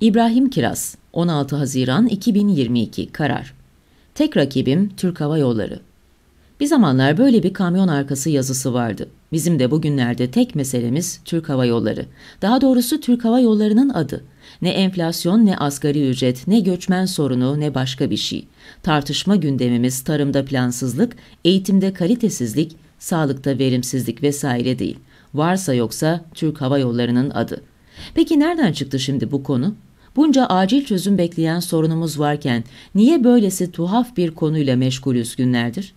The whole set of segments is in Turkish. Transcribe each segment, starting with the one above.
İbrahim Kiraz 16 Haziran 2022 Karar Tek rakibim Türk Hava Yolları Bir zamanlar böyle bir kamyon arkası yazısı vardı. Bizim de bugünlerde tek meselemiz Türk Hava Yolları. Daha doğrusu Türk Hava Yolları'nın adı. Ne enflasyon ne asgari ücret ne göçmen sorunu ne başka bir şey. Tartışma gündemimiz tarımda plansızlık, eğitimde kalitesizlik, sağlıkta verimsizlik vesaire değil. Varsa yoksa Türk Hava Yolları'nın adı. Peki nereden çıktı şimdi bu konu? Bunca acil çözüm bekleyen sorunumuz varken niye böylesi tuhaf bir konuyla meşgulüz günlerdir?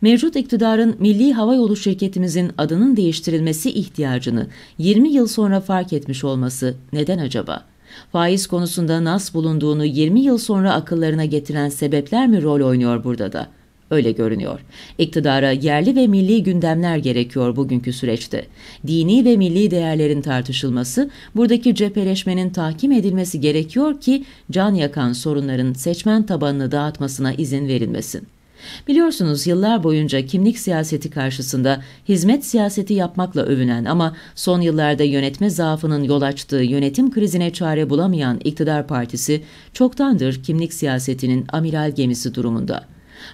Mevcut iktidarın Milli Havayolu Şirketimizin adının değiştirilmesi ihtiyacını 20 yıl sonra fark etmiş olması neden acaba? Faiz konusunda nas bulunduğunu 20 yıl sonra akıllarına getiren sebepler mi rol oynuyor burada da? Öyle görünüyor. İktidara yerli ve milli gündemler gerekiyor bugünkü süreçte. Dini ve milli değerlerin tartışılması, buradaki cepheleşmenin tahkim edilmesi gerekiyor ki can yakan sorunların seçmen tabanını dağıtmasına izin verilmesin. Biliyorsunuz yıllar boyunca kimlik siyaseti karşısında hizmet siyaseti yapmakla övünen ama son yıllarda yönetme zaafının yol açtığı yönetim krizine çare bulamayan iktidar partisi çoktandır kimlik siyasetinin amiral gemisi durumunda.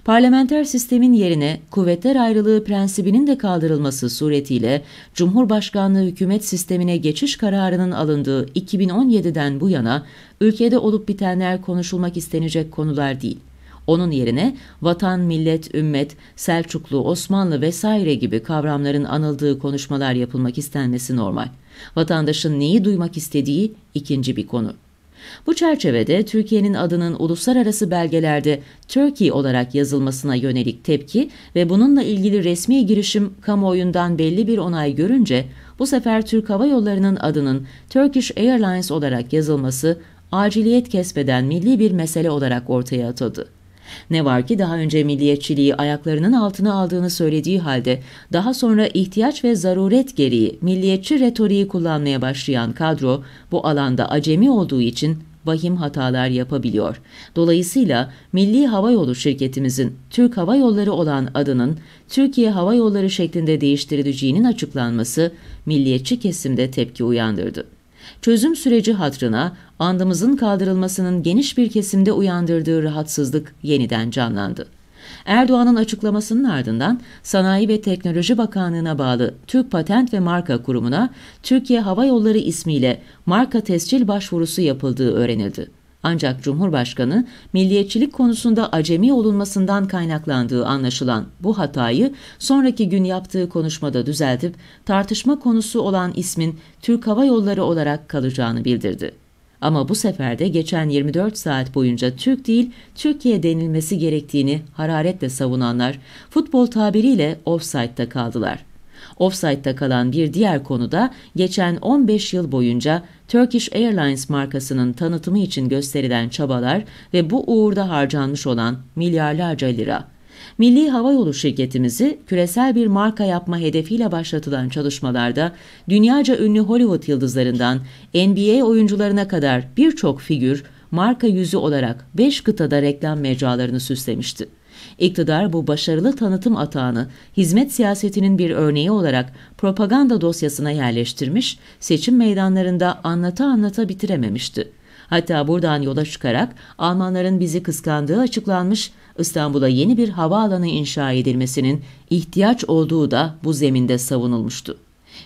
Parlamenter sistemin yerine kuvvetler ayrılığı prensibinin de kaldırılması suretiyle Cumhurbaşkanlığı hükümet sistemine geçiş kararının alındığı 2017'den bu yana ülkede olup bitenler konuşulmak istenecek konular değil. Onun yerine vatan, millet, ümmet, Selçuklu, Osmanlı vesaire gibi kavramların anıldığı konuşmalar yapılmak istenmesi normal. Vatandaşın neyi duymak istediği ikinci bir konu. Bu çerçevede Türkiye'nin adının uluslararası belgelerde Turkey olarak yazılmasına yönelik tepki ve bununla ilgili resmi girişim kamuoyundan belli bir onay görünce bu sefer Türk Hava Yolları'nın adının Turkish Airlines olarak yazılması aciliyet kesmeden milli bir mesele olarak ortaya atıldı. Ne var ki daha önce milliyetçiliği ayaklarının altına aldığını söylediği halde daha sonra ihtiyaç ve zaruret gereği milliyetçi retoriği kullanmaya başlayan kadro bu alanda acemi olduğu için vahim hatalar yapabiliyor. Dolayısıyla Milli Hava Yolu şirketimizin Türk Hava Yolları olan adının Türkiye Hava Yolları şeklinde değiştirileceğinin açıklanması milliyetçi kesimde tepki uyandırdı. Çözüm süreci hatrına andımızın kaldırılmasının geniş bir kesimde uyandırdığı rahatsızlık yeniden canlandı. Erdoğan'ın açıklamasının ardından Sanayi ve Teknoloji Bakanlığı'na bağlı Türk Patent ve Marka Kurumu'na Türkiye Hava Yolları ismiyle marka tescil başvurusu yapıldığı öğrenildi. Ancak Cumhurbaşkanı milliyetçilik konusunda acemi olunmasından kaynaklandığı anlaşılan bu hatayı sonraki gün yaptığı konuşmada düzeltip tartışma konusu olan ismin Türk Hava Yolları olarak kalacağını bildirdi. Ama bu sefer de geçen 24 saat boyunca Türk değil, Türkiye denilmesi gerektiğini hararetle savunanlar futbol tabiriyle offside'da kaldılar. Offside'da kalan bir diğer konu da geçen 15 yıl boyunca Turkish Airlines markasının tanıtımı için gösterilen çabalar ve bu uğurda harcanmış olan milyarlarca lira. Milli Havayolu şirketimizi küresel bir marka yapma hedefiyle başlatılan çalışmalarda dünyaca ünlü Hollywood yıldızlarından NBA oyuncularına kadar birçok figür marka yüzü olarak 5 kıtada reklam mecralarını süslemişti. İktidar bu başarılı tanıtım atağını hizmet siyasetinin bir örneği olarak propaganda dosyasına yerleştirmiş, seçim meydanlarında anlata anlata bitirememişti. Hatta buradan yola çıkarak Almanların bizi kıskandığı açıklanmış, İstanbul'a yeni bir havaalanı inşa edilmesinin ihtiyaç olduğu da bu zeminde savunulmuştu.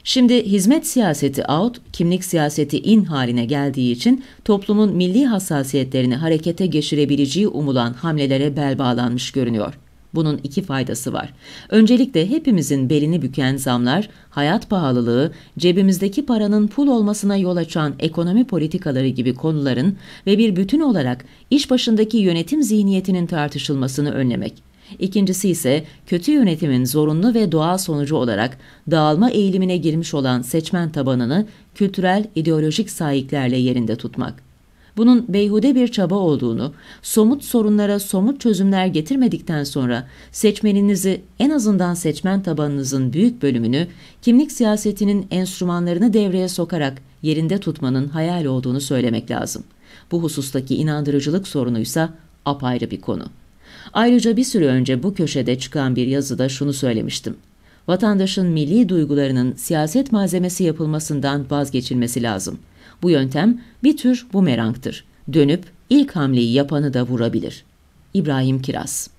Şimdi hizmet siyaseti out, kimlik siyaseti in haline geldiği için toplumun milli hassasiyetlerini harekete geçirebileceği umulan hamlelere bel bağlanmış görünüyor. Bunun iki faydası var. Öncelikle hepimizin belini büken zamlar, hayat pahalılığı, cebimizdeki paranın pul olmasına yol açan ekonomi politikaları gibi konuların ve bir bütün olarak iş başındaki yönetim zihniyetinin tartışılmasını önlemek. İkincisi ise kötü yönetimin zorunlu ve doğal sonucu olarak dağılma eğilimine girmiş olan seçmen tabanını kültürel, ideolojik sahiplerle yerinde tutmak bunun beyhude bir çaba olduğunu, somut sorunlara somut çözümler getirmedikten sonra seçmeninizi en azından seçmen tabanınızın büyük bölümünü kimlik siyasetinin enstrümanlarını devreye sokarak yerinde tutmanın hayal olduğunu söylemek lazım. Bu husustaki inandırıcılık sorunuysa apayrı bir konu. Ayrıca bir süre önce bu köşede çıkan bir yazıda şunu söylemiştim. Vatandaşın milli duygularının siyaset malzemesi yapılmasından vazgeçilmesi lazım. Bu yöntem bir tür bumerangtır. Dönüp ilk hamleyi yapanı da vurabilir. İbrahim Kiraz